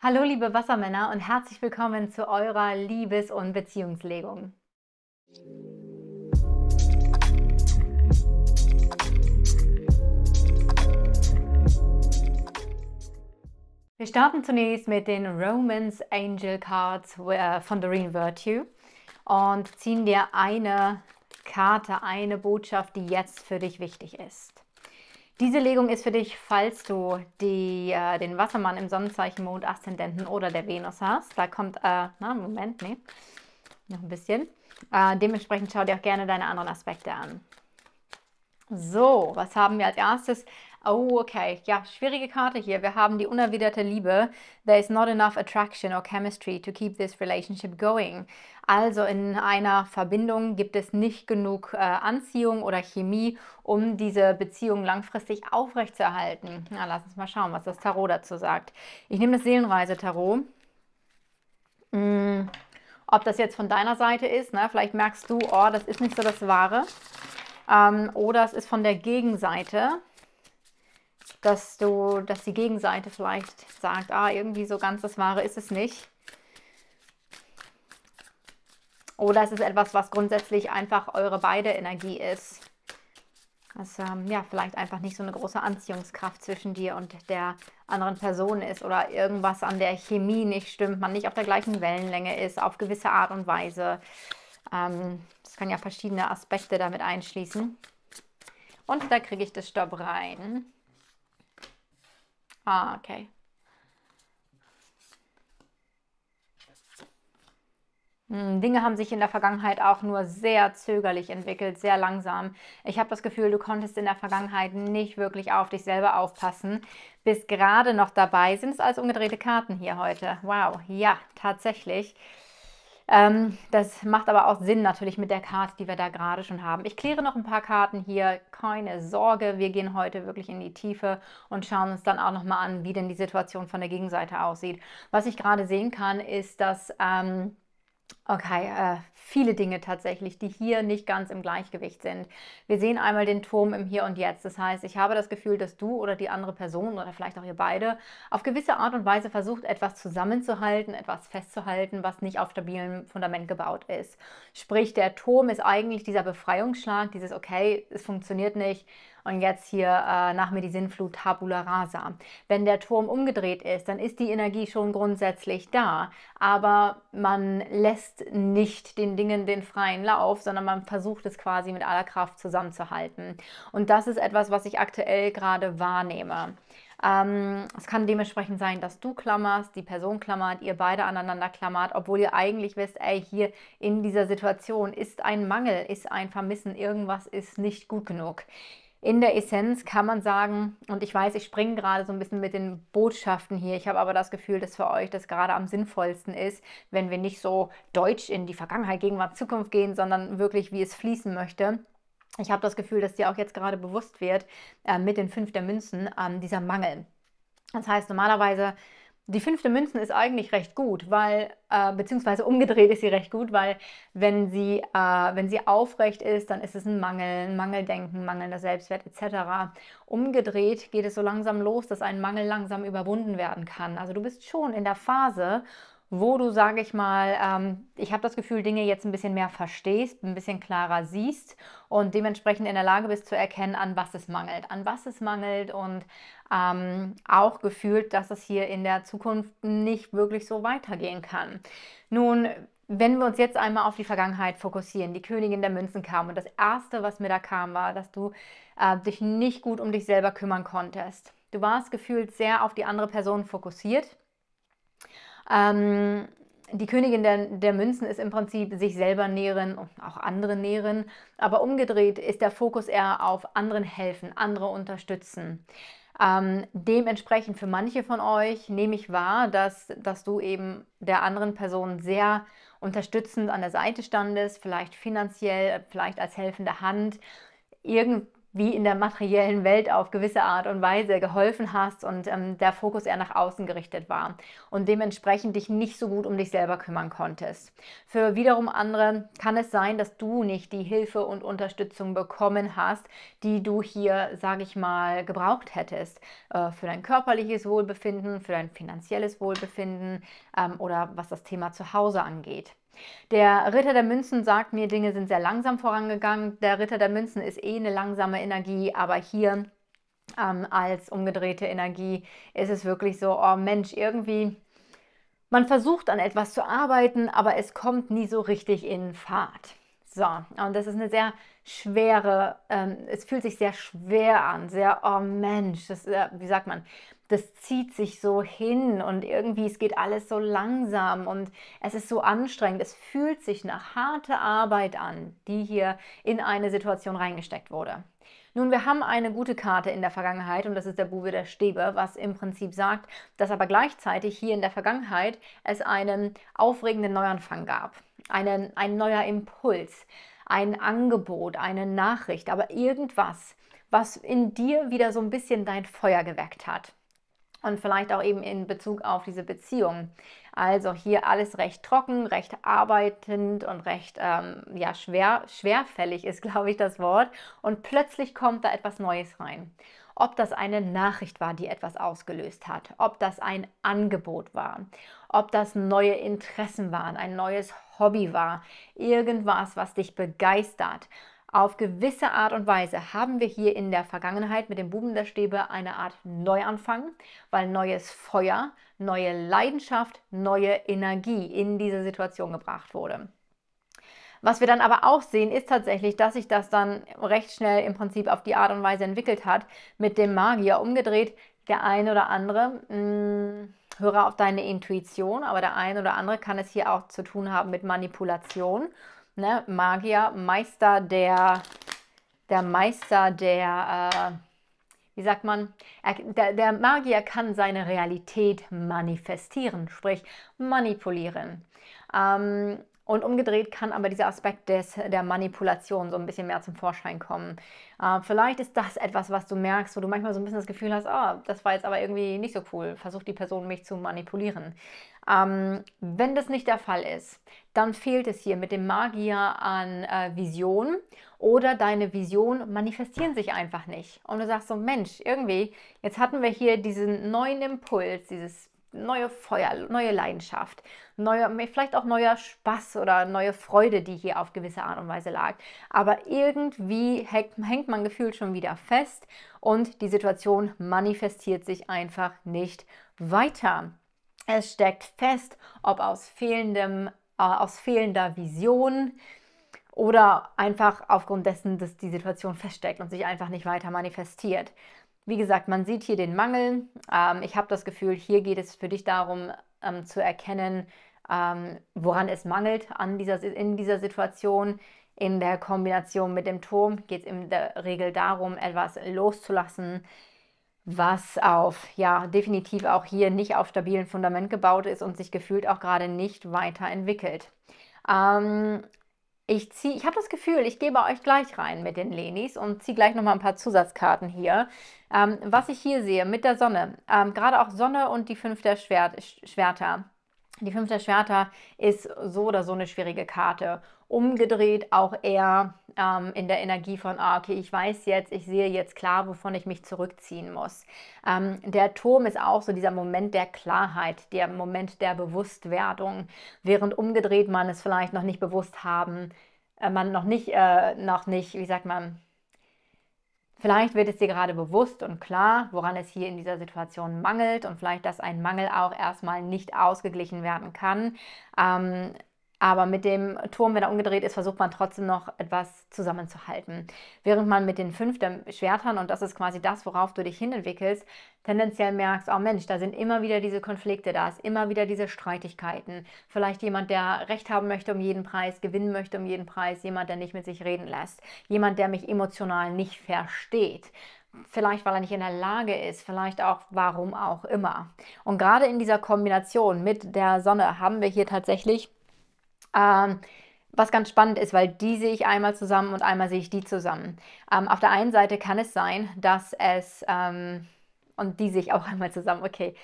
Hallo liebe Wassermänner und herzlich willkommen zu eurer Liebes- und Beziehungslegung. Wir starten zunächst mit den Romance Angel Cards äh, von Doreen Virtue und ziehen dir eine Karte, eine Botschaft, die jetzt für dich wichtig ist. Diese Legung ist für dich, falls du die, äh, den Wassermann im Sonnenzeichen, Mond, Aszendenten oder der Venus hast. Da kommt, äh, na, Moment, nee, noch ein bisschen. Äh, dementsprechend schau dir auch gerne deine anderen Aspekte an. So, was haben wir als erstes? Oh, okay. Ja, schwierige Karte hier. Wir haben die unerwiderte Liebe. There is not enough attraction or chemistry to keep this relationship going. Also in einer Verbindung gibt es nicht genug äh, Anziehung oder Chemie, um diese Beziehung langfristig aufrechtzuerhalten. Na, lass uns mal schauen, was das Tarot dazu sagt. Ich nehme das Seelenreise-Tarot. Mm, ob das jetzt von deiner Seite ist, ne? vielleicht merkst du, oh, das ist nicht so das Wahre. Ähm, oder es ist von der Gegenseite dass du, dass die Gegenseite vielleicht sagt, ah, irgendwie so ganz das Wahre ist es nicht. Oder es ist etwas, was grundsätzlich einfach eure beide Energie ist. Was ähm, ja vielleicht einfach nicht so eine große Anziehungskraft zwischen dir und der anderen Person ist oder irgendwas an der Chemie nicht stimmt, man nicht auf der gleichen Wellenlänge ist, auf gewisse Art und Weise. Ähm, das kann ja verschiedene Aspekte damit einschließen. Und da kriege ich das Stopp rein. Ah, okay. Hm, Dinge haben sich in der Vergangenheit auch nur sehr zögerlich entwickelt, sehr langsam. Ich habe das Gefühl, du konntest in der Vergangenheit nicht wirklich auf dich selber aufpassen. Bist gerade noch dabei, sind es als umgedrehte Karten hier heute. Wow, ja, tatsächlich. Ähm, das macht aber auch Sinn natürlich mit der Karte, die wir da gerade schon haben. Ich kläre noch ein paar Karten hier, keine Sorge. Wir gehen heute wirklich in die Tiefe und schauen uns dann auch nochmal an, wie denn die Situation von der Gegenseite aussieht. Was ich gerade sehen kann, ist, dass... Ähm, Okay, äh, viele Dinge tatsächlich, die hier nicht ganz im Gleichgewicht sind. Wir sehen einmal den Turm im Hier und Jetzt. Das heißt, ich habe das Gefühl, dass du oder die andere Person oder vielleicht auch ihr beide auf gewisse Art und Weise versucht, etwas zusammenzuhalten, etwas festzuhalten, was nicht auf stabilem Fundament gebaut ist. Sprich, der Turm ist eigentlich dieser Befreiungsschlag, dieses Okay, es funktioniert nicht und jetzt hier äh, nach mir die Sinnflut Tabula Rasa. Wenn der Turm umgedreht ist, dann ist die Energie schon grundsätzlich da, aber man lässt nicht den Dingen den freien Lauf, sondern man versucht es quasi mit aller Kraft zusammenzuhalten. Und das ist etwas, was ich aktuell gerade wahrnehme. Ähm, es kann dementsprechend sein, dass du klammerst, die Person klammert, ihr beide aneinander klammert, obwohl ihr eigentlich wisst, ey, hier in dieser Situation ist ein Mangel, ist ein Vermissen, irgendwas ist nicht gut genug in der Essenz kann man sagen, und ich weiß, ich springe gerade so ein bisschen mit den Botschaften hier, ich habe aber das Gefühl, dass für euch das gerade am sinnvollsten ist, wenn wir nicht so deutsch in die Vergangenheit, Gegenwart, Zukunft gehen, sondern wirklich, wie es fließen möchte. Ich habe das Gefühl, dass dir auch jetzt gerade bewusst wird, äh, mit den fünf der Münzen, äh, dieser Mangel. Das heißt, normalerweise die fünfte Münzen ist eigentlich recht gut, weil, äh, beziehungsweise umgedreht ist sie recht gut, weil wenn sie, äh, wenn sie aufrecht ist, dann ist es ein Mangel, ein Mangeldenken, mangelnder Selbstwert etc. Umgedreht geht es so langsam los, dass ein Mangel langsam überwunden werden kann. Also du bist schon in der Phase, wo du, sage ich mal, ähm, ich habe das Gefühl, Dinge jetzt ein bisschen mehr verstehst, ein bisschen klarer siehst und dementsprechend in der Lage bist zu erkennen, an was es mangelt, an was es mangelt und ähm, auch gefühlt, dass es hier in der Zukunft nicht wirklich so weitergehen kann. Nun, wenn wir uns jetzt einmal auf die Vergangenheit fokussieren, die Königin der Münzen kam und das Erste, was mir da kam, war, dass du äh, dich nicht gut um dich selber kümmern konntest. Du warst gefühlt sehr auf die andere Person fokussiert ähm, die Königin der, der, Münzen ist im Prinzip sich selber nähren und auch andere nähren, aber umgedreht ist der Fokus eher auf anderen helfen, andere unterstützen. Ähm, dementsprechend für manche von euch nehme ich wahr, dass, dass du eben der anderen Person sehr unterstützend an der Seite standest, vielleicht finanziell, vielleicht als helfende Hand, irgend, wie in der materiellen Welt auf gewisse Art und Weise geholfen hast und ähm, der Fokus eher nach außen gerichtet war und dementsprechend dich nicht so gut um dich selber kümmern konntest. Für wiederum andere kann es sein, dass du nicht die Hilfe und Unterstützung bekommen hast, die du hier, sage ich mal, gebraucht hättest. Äh, für dein körperliches Wohlbefinden, für dein finanzielles Wohlbefinden ähm, oder was das Thema zu Hause angeht. Der Ritter der Münzen sagt mir, Dinge sind sehr langsam vorangegangen. Der Ritter der Münzen ist eh eine langsame Energie, aber hier ähm, als umgedrehte Energie ist es wirklich so, oh Mensch, irgendwie, man versucht an etwas zu arbeiten, aber es kommt nie so richtig in Fahrt. So, und das ist eine sehr schwere, ähm, es fühlt sich sehr schwer an, sehr, oh Mensch, das, äh, wie sagt man, das zieht sich so hin und irgendwie es geht alles so langsam und es ist so anstrengend. Es fühlt sich nach harter Arbeit an, die hier in eine Situation reingesteckt wurde. Nun, wir haben eine gute Karte in der Vergangenheit und das ist der Bube der Stäbe, was im Prinzip sagt, dass aber gleichzeitig hier in der Vergangenheit es einen aufregenden Neuanfang gab, einen, ein neuer Impuls, ein Angebot, eine Nachricht, aber irgendwas, was in dir wieder so ein bisschen dein Feuer geweckt hat und vielleicht auch eben in Bezug auf diese Beziehung. Also hier alles recht trocken, recht arbeitend und recht ähm, ja, schwer, schwerfällig ist, glaube ich, das Wort. Und plötzlich kommt da etwas Neues rein. Ob das eine Nachricht war, die etwas ausgelöst hat, ob das ein Angebot war, ob das neue Interessen waren, ein neues Hobby war, irgendwas, was dich begeistert auf gewisse Art und Weise haben wir hier in der Vergangenheit mit dem Buben der Stäbe eine Art Neuanfang, weil neues Feuer, neue Leidenschaft, neue Energie in diese Situation gebracht wurde. Was wir dann aber auch sehen, ist tatsächlich, dass sich das dann recht schnell im Prinzip auf die Art und Weise entwickelt hat. Mit dem Magier umgedreht, der ein oder andere, mh, mm, höre auf deine Intuition, aber der ein oder andere kann es hier auch zu tun haben mit Manipulation ne, Magier, Meister der, der Meister der, äh, wie sagt man, der, der Magier kann seine Realität manifestieren, sprich manipulieren. Ähm, und umgedreht kann aber dieser Aspekt des, der Manipulation so ein bisschen mehr zum Vorschein kommen. Äh, vielleicht ist das etwas, was du merkst, wo du manchmal so ein bisschen das Gefühl hast, oh, das war jetzt aber irgendwie nicht so cool. Versucht die Person mich zu manipulieren. Ähm, wenn das nicht der Fall ist, dann fehlt es hier mit dem Magier an äh, Vision oder deine Vision manifestieren sich einfach nicht. Und du sagst so, Mensch, irgendwie, jetzt hatten wir hier diesen neuen Impuls, dieses neue Feuer, neue Leidenschaft, neue, vielleicht auch neuer Spaß oder neue Freude, die hier auf gewisse Art und Weise lag. Aber irgendwie hängt man gefühlt schon wieder fest und die Situation manifestiert sich einfach nicht weiter. Es steckt fest, ob aus, fehlendem, äh, aus fehlender Vision oder einfach aufgrund dessen, dass die Situation feststeckt und sich einfach nicht weiter manifestiert. Wie gesagt, man sieht hier den Mangel. Ähm, ich habe das Gefühl, hier geht es für dich darum ähm, zu erkennen, ähm, woran es mangelt an dieser, in dieser Situation. In der Kombination mit dem Turm geht es in der Regel darum, etwas loszulassen, was auf, ja, definitiv auch hier nicht auf stabilen Fundament gebaut ist und sich gefühlt auch gerade nicht weiterentwickelt. Ähm, ich ziehe, ich habe das Gefühl, ich gehe bei euch gleich rein mit den Lenis und ziehe gleich nochmal ein paar Zusatzkarten hier. Ähm, was ich hier sehe mit der Sonne, ähm, gerade auch Sonne und die fünf der Schwert, Schwerter. Die fünf der Schwerter ist so oder so eine schwierige Karte. Umgedreht auch eher ähm, in der Energie von, ah, okay, ich weiß jetzt, ich sehe jetzt klar, wovon ich mich zurückziehen muss. Ähm, der Turm ist auch so dieser Moment der Klarheit, der Moment der Bewusstwerdung, während umgedreht man es vielleicht noch nicht bewusst haben, äh, man noch nicht, äh, noch nicht, wie sagt man, Vielleicht wird es dir gerade bewusst und klar, woran es hier in dieser Situation mangelt und vielleicht, dass ein Mangel auch erstmal nicht ausgeglichen werden kann. Ähm, aber mit dem Turm, wenn er umgedreht ist, versucht man trotzdem noch etwas zusammenzuhalten. Während man mit den fünf Schwertern, und das ist quasi das, worauf du dich hinentwickelst, tendenziell merkst, oh Mensch, da sind immer wieder diese Konflikte, da ist immer wieder diese Streitigkeiten. Vielleicht jemand, der Recht haben möchte um jeden Preis, gewinnen möchte um jeden Preis, jemand, der nicht mit sich reden lässt, jemand, der mich emotional nicht versteht vielleicht weil er nicht in der Lage ist, vielleicht auch warum auch immer. Und gerade in dieser Kombination mit der Sonne haben wir hier tatsächlich ähm, was ganz spannend ist, weil die sehe ich einmal zusammen und einmal sehe ich die zusammen. Ähm, auf der einen Seite kann es sein, dass es, ähm, und die sehe ich auch einmal zusammen, okay,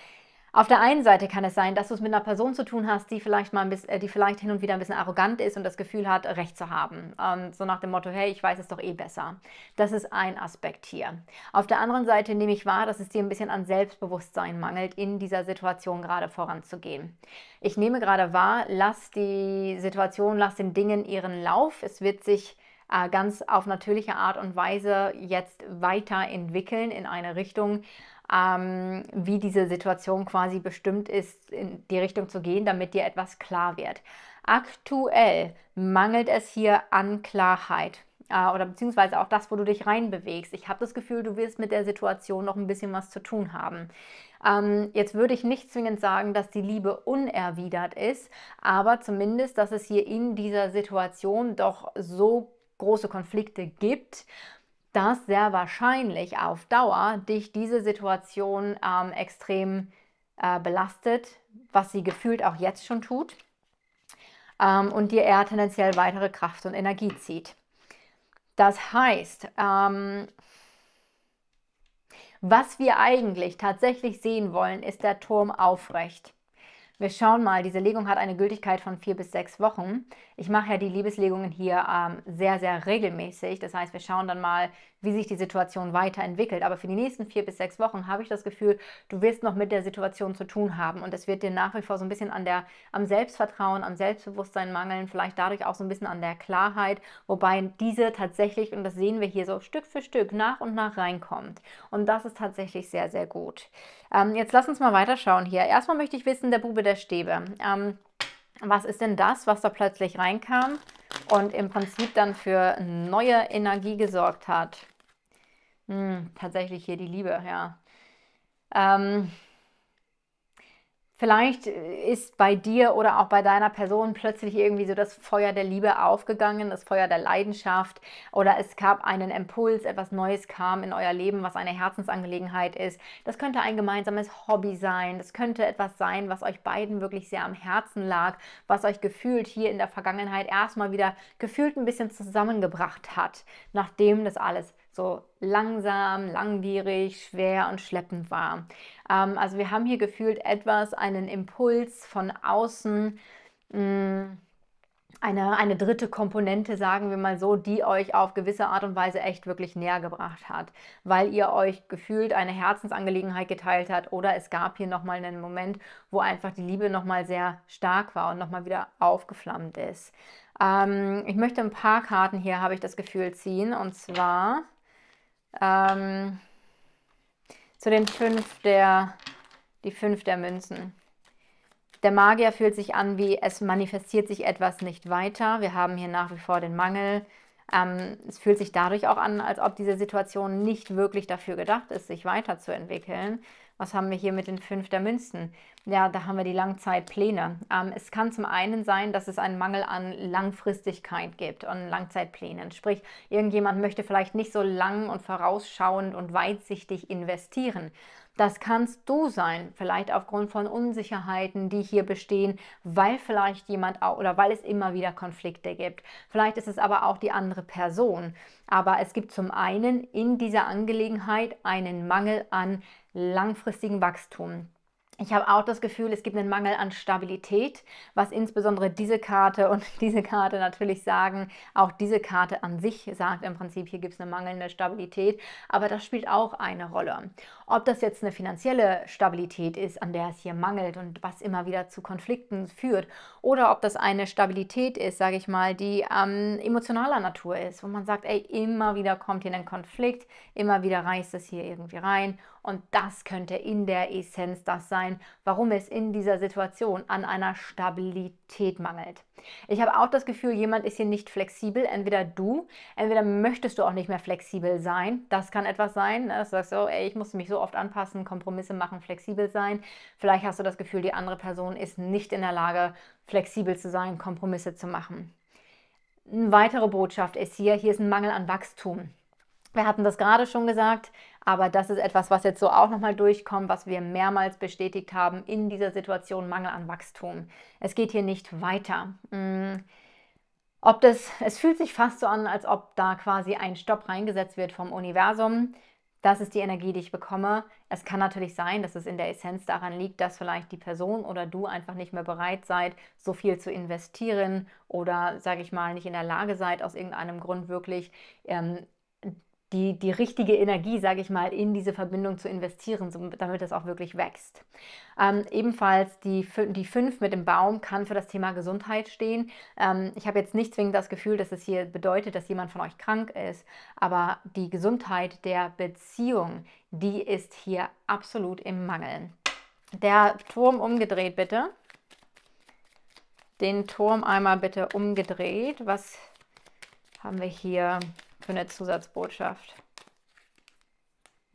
auf der einen Seite kann es sein, dass du es mit einer Person zu tun hast, die vielleicht mal ein bisschen, äh, die vielleicht hin und wieder ein bisschen arrogant ist und das Gefühl hat, Recht zu haben. Ähm, so nach dem Motto, hey, ich weiß es doch eh besser. Das ist ein Aspekt hier. Auf der anderen Seite nehme ich wahr, dass es dir ein bisschen an Selbstbewusstsein mangelt, in dieser Situation gerade voranzugehen. Ich nehme gerade wahr, lass die Situation, lass den Dingen ihren Lauf. Es wird sich äh, ganz auf natürliche Art und Weise jetzt weiterentwickeln in eine Richtung, ähm, wie diese Situation quasi bestimmt ist, in die Richtung zu gehen, damit dir etwas klar wird. Aktuell mangelt es hier an Klarheit äh, oder beziehungsweise auch das, wo du dich reinbewegst. Ich habe das Gefühl, du wirst mit der Situation noch ein bisschen was zu tun haben. Ähm, jetzt würde ich nicht zwingend sagen, dass die Liebe unerwidert ist, aber zumindest, dass es hier in dieser Situation doch so große Konflikte gibt, dass sehr wahrscheinlich auf Dauer dich diese Situation ähm, extrem äh, belastet, was sie gefühlt auch jetzt schon tut ähm, und dir eher tendenziell weitere Kraft und Energie zieht. Das heißt, ähm, was wir eigentlich tatsächlich sehen wollen, ist der Turm aufrecht. Wir schauen mal, diese Legung hat eine Gültigkeit von vier bis sechs Wochen. Ich mache ja die Liebeslegungen hier ähm, sehr, sehr regelmäßig. Das heißt, wir schauen dann mal, wie sich die Situation weiterentwickelt. Aber für die nächsten vier bis sechs Wochen habe ich das Gefühl, du wirst noch mit der Situation zu tun haben und es wird dir nach wie vor so ein bisschen an der, am Selbstvertrauen, am Selbstbewusstsein mangeln, vielleicht dadurch auch so ein bisschen an der Klarheit, wobei diese tatsächlich, und das sehen wir hier so Stück für Stück, nach und nach reinkommt. Und das ist tatsächlich sehr, sehr gut. Ähm, jetzt lass uns mal weiterschauen hier. Erstmal möchte ich wissen, der Bube der Stäbe. Ähm, was ist denn das, was da plötzlich reinkam und im Prinzip dann für neue Energie gesorgt hat? Hm, tatsächlich hier die Liebe, ja. Ähm, vielleicht äh, ist bei dir oder auch bei deiner Person plötzlich irgendwie so das Feuer der Liebe aufgegangen, das Feuer der Leidenschaft oder es gab einen Impuls, etwas Neues kam in euer Leben, was eine Herzensangelegenheit ist. Das könnte ein gemeinsames Hobby sein, das könnte etwas sein, was euch beiden wirklich sehr am Herzen lag, was euch gefühlt hier in der Vergangenheit erstmal wieder gefühlt ein bisschen zusammengebracht hat, nachdem das alles so langsam, langwierig, schwer und schleppend war. Ähm, also wir haben hier gefühlt etwas, einen Impuls von außen, mh, mm, eine, eine dritte Komponente, sagen wir mal so, die euch auf gewisse Art und Weise echt wirklich näher gebracht hat, weil ihr euch gefühlt eine Herzensangelegenheit geteilt hat oder es gab hier nochmal einen Moment, wo einfach die Liebe nochmal sehr stark war und nochmal wieder aufgeflammt ist. Ähm, ich möchte ein paar Karten hier, habe ich das Gefühl, ziehen und zwar ähm, zu den fünf der, die fünf der Münzen. Der Magier fühlt sich an, wie es manifestiert sich etwas nicht weiter. Wir haben hier nach wie vor den Mangel. Ähm, es fühlt sich dadurch auch an, als ob diese Situation nicht wirklich dafür gedacht ist, sich weiterzuentwickeln. Was haben wir hier mit den fünf der Münzen? Ja, da haben wir die Langzeitpläne. Ähm, es kann zum einen sein, dass es einen Mangel an Langfristigkeit gibt und Langzeitplänen. Sprich, irgendjemand möchte vielleicht nicht so lang und vorausschauend und weitsichtig investieren. Das kannst du sein, vielleicht aufgrund von Unsicherheiten, die hier bestehen, weil vielleicht jemand auch oder weil es immer wieder Konflikte gibt. Vielleicht ist es aber auch die andere Person. Aber es gibt zum einen in dieser Angelegenheit einen Mangel an langfristigem Wachstum. Ich habe auch das Gefühl, es gibt einen Mangel an Stabilität, was insbesondere diese Karte und diese Karte natürlich sagen. Auch diese Karte an sich sagt im Prinzip, hier gibt es eine mangelnde Stabilität, aber das spielt auch eine Rolle. Ob das jetzt eine finanzielle Stabilität ist, an der es hier mangelt und was immer wieder zu Konflikten führt, oder ob das eine Stabilität ist, sage ich mal, die ähm, emotionaler Natur ist, wo man sagt, ey, immer wieder kommt hier ein Konflikt, immer wieder reißt es hier irgendwie rein. Und das könnte in der Essenz das sein, warum es in dieser Situation an einer Stabilität mangelt. Ich habe auch das Gefühl, jemand ist hier nicht flexibel. Entweder du, entweder möchtest du auch nicht mehr flexibel sein. Das kann etwas sein. Ne? Du sagst so, oh, ey, ich musste mich so oft anpassen, Kompromisse machen, flexibel sein. Vielleicht hast du das Gefühl, die andere Person ist nicht in der Lage, flexibel zu sein, Kompromisse zu machen. Eine weitere Botschaft ist hier, hier ist ein Mangel an Wachstum. Wir hatten das gerade schon gesagt, aber das ist etwas, was jetzt so auch nochmal durchkommt, was wir mehrmals bestätigt haben in dieser Situation Mangel an Wachstum. Es geht hier nicht weiter. Mm. Ob das, es fühlt sich fast so an, als ob da quasi ein Stopp reingesetzt wird vom Universum. Das ist die Energie, die ich bekomme. Es kann natürlich sein, dass es in der Essenz daran liegt, dass vielleicht die Person oder du einfach nicht mehr bereit seid, so viel zu investieren oder, sage ich mal, nicht in der Lage seid, aus irgendeinem Grund wirklich ähm, die, die richtige Energie, sage ich mal, in diese Verbindung zu investieren, damit das auch wirklich wächst. Ähm, ebenfalls die, die 5 mit dem Baum kann für das Thema Gesundheit stehen. Ähm, ich habe jetzt nicht zwingend das Gefühl, dass es hier bedeutet, dass jemand von euch krank ist, aber die Gesundheit der Beziehung, die ist hier absolut im Mangel. Der Turm umgedreht bitte. Den Turm einmal bitte umgedreht. Was haben wir hier für eine Zusatzbotschaft.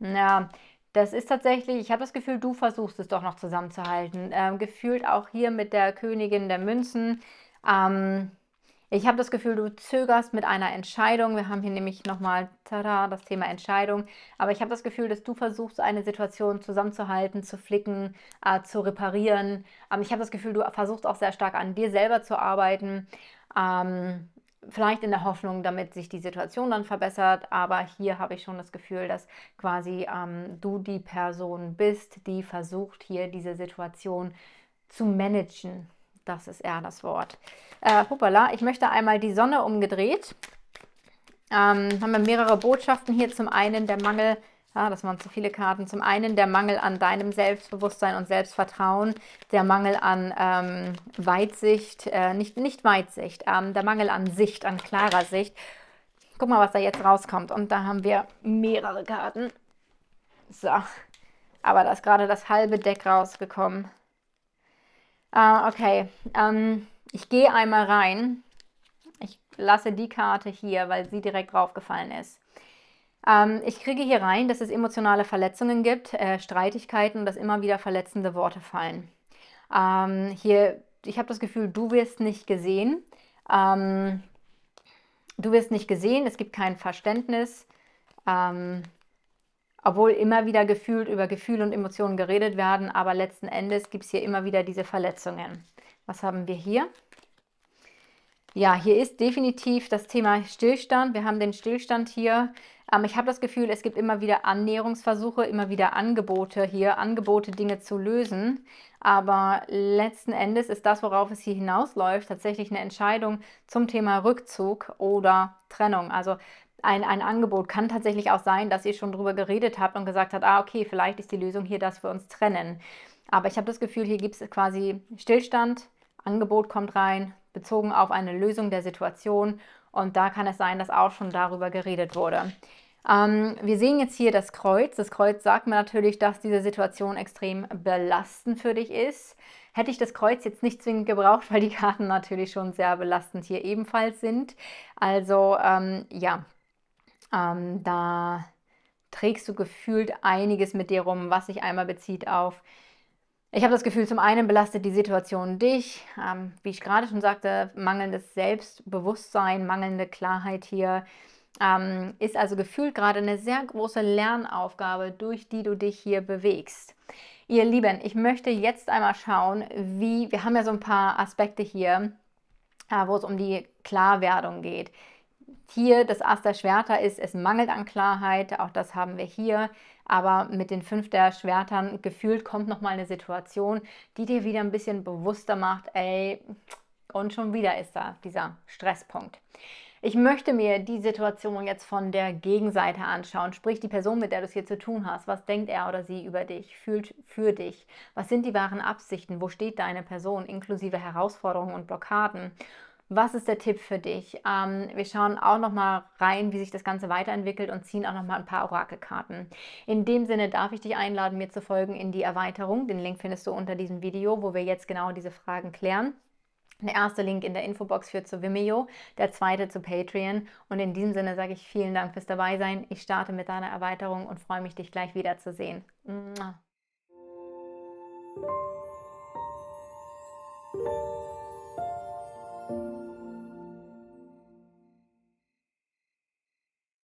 Ja, das ist tatsächlich, ich habe das Gefühl, du versuchst es doch noch zusammenzuhalten. Ähm, gefühlt auch hier mit der Königin der Münzen. Ähm, ich habe das Gefühl, du zögerst mit einer Entscheidung. Wir haben hier nämlich nochmal tada, das Thema Entscheidung. Aber ich habe das Gefühl, dass du versuchst, eine Situation zusammenzuhalten, zu flicken, äh, zu reparieren. Ähm, ich habe das Gefühl, du versuchst auch sehr stark an dir selber zu arbeiten. Ähm, Vielleicht in der Hoffnung, damit sich die Situation dann verbessert, aber hier habe ich schon das Gefühl, dass quasi ähm, du die Person bist, die versucht, hier diese Situation zu managen. Das ist eher das Wort. Äh, hoppala, ich möchte einmal die Sonne umgedreht. Ähm, haben wir mehrere Botschaften hier. Zum einen der Mangel ja, das waren zu viele Karten. Zum einen der Mangel an deinem Selbstbewusstsein und Selbstvertrauen, der Mangel an ähm, Weitsicht, äh, nicht, nicht Weitsicht, ähm, der Mangel an Sicht, an klarer Sicht. Guck mal, was da jetzt rauskommt. Und da haben wir mehrere Karten. So, aber da ist gerade das halbe Deck rausgekommen. Äh, okay, ähm, ich gehe einmal rein. Ich lasse die Karte hier, weil sie direkt draufgefallen ist. Ähm, ich kriege hier rein, dass es emotionale Verletzungen gibt, äh, Streitigkeiten und dass immer wieder verletzende Worte fallen. Ähm, hier, ich habe das Gefühl, du wirst nicht gesehen. Ähm, du wirst nicht gesehen, es gibt kein Verständnis. Ähm, obwohl immer wieder gefühlt über Gefühle und Emotionen geredet werden, aber letzten Endes gibt es hier immer wieder diese Verletzungen. Was haben wir hier? Ja, hier ist definitiv das Thema Stillstand. Wir haben den Stillstand hier. Ähm, ich habe das Gefühl, es gibt immer wieder Annäherungsversuche, immer wieder Angebote hier, Angebote, Dinge zu lösen. Aber letzten Endes ist das, worauf es hier hinausläuft, tatsächlich eine Entscheidung zum Thema Rückzug oder Trennung. Also ein, ein Angebot kann tatsächlich auch sein, dass ihr schon drüber geredet habt und gesagt habt, ah, okay, vielleicht ist die Lösung hier, dass wir uns trennen. Aber ich habe das Gefühl, hier gibt es quasi Stillstand, Angebot kommt rein, bezogen auf eine Lösung der Situation und da kann es sein, dass auch schon darüber geredet wurde. Ähm, wir sehen jetzt hier das Kreuz. Das Kreuz sagt mir natürlich, dass diese Situation extrem belastend für dich ist. Hätte ich das Kreuz jetzt nicht zwingend gebraucht, weil die Karten natürlich schon sehr belastend hier ebenfalls sind. Also ähm, ja, ähm, da trägst du gefühlt einiges mit dir rum, was sich einmal bezieht auf ich habe das Gefühl, zum einen belastet die Situation dich, ähm, wie ich gerade schon sagte, mangelndes Selbstbewusstsein, mangelnde Klarheit hier. Ähm, ist also gefühlt gerade eine sehr große Lernaufgabe, durch die du dich hier bewegst. Ihr Lieben, ich möchte jetzt einmal schauen, wie, wir haben ja so ein paar Aspekte hier, äh, wo es um die Klarwerdung geht. Hier das Aster Schwerter ist, es mangelt an Klarheit, auch das haben wir hier. Aber mit den fünf der Schwertern gefühlt kommt nochmal eine Situation, die dir wieder ein bisschen bewusster macht, ey, und schon wieder ist da dieser Stresspunkt. Ich möchte mir die Situation jetzt von der Gegenseite anschauen, sprich die Person, mit der du es hier zu tun hast. Was denkt er oder sie über dich, fühlt für dich? Was sind die wahren Absichten? Wo steht deine Person, inklusive Herausforderungen und Blockaden? Was ist der Tipp für dich? Ähm, wir schauen auch nochmal rein, wie sich das Ganze weiterentwickelt und ziehen auch nochmal ein paar Orakelkarten. In dem Sinne darf ich dich einladen, mir zu folgen in die Erweiterung. Den Link findest du unter diesem Video, wo wir jetzt genau diese Fragen klären. Der erste Link in der Infobox führt zu Vimeo, der zweite zu Patreon. Und in diesem Sinne sage ich vielen Dank fürs Dabeisein. Ich starte mit deiner Erweiterung und freue mich, dich gleich wiederzusehen. Mua.